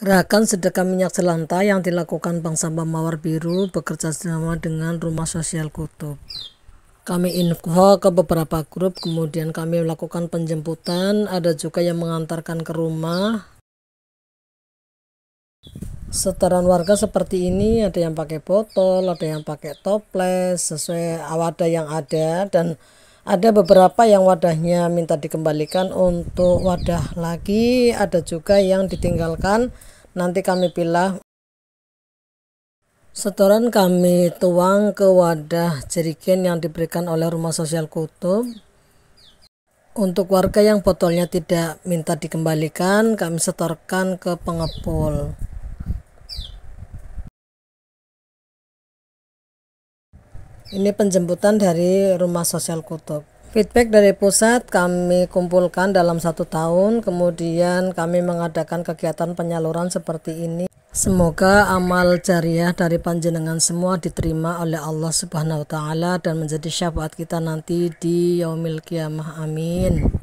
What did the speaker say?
Gerakan sedekah minyak selanta yang dilakukan Bank Sampah Mawar Biru bekerja sama dengan Rumah Sosial Kutub. Kami info ke beberapa grup, kemudian kami melakukan penjemputan, ada juga yang mengantarkan ke rumah. Setoran warga seperti ini, ada yang pakai botol, ada yang pakai toples, sesuai awada yang ada, dan ada beberapa yang wadahnya minta dikembalikan untuk wadah lagi ada juga yang ditinggalkan nanti kami pilih. setoran kami tuang ke wadah jerigen yang diberikan oleh rumah sosial kutub untuk warga yang botolnya tidak minta dikembalikan kami setorkan ke pengepul Ini penjemputan dari rumah sosial Kutub. Feedback dari pusat kami kumpulkan dalam satu tahun, kemudian kami mengadakan kegiatan penyaluran seperti ini. Semoga amal jariah dari panjenengan semua diterima oleh Allah Subhanahu wa taala dan menjadi syafaat kita nanti di yaumil kiamah. Amin.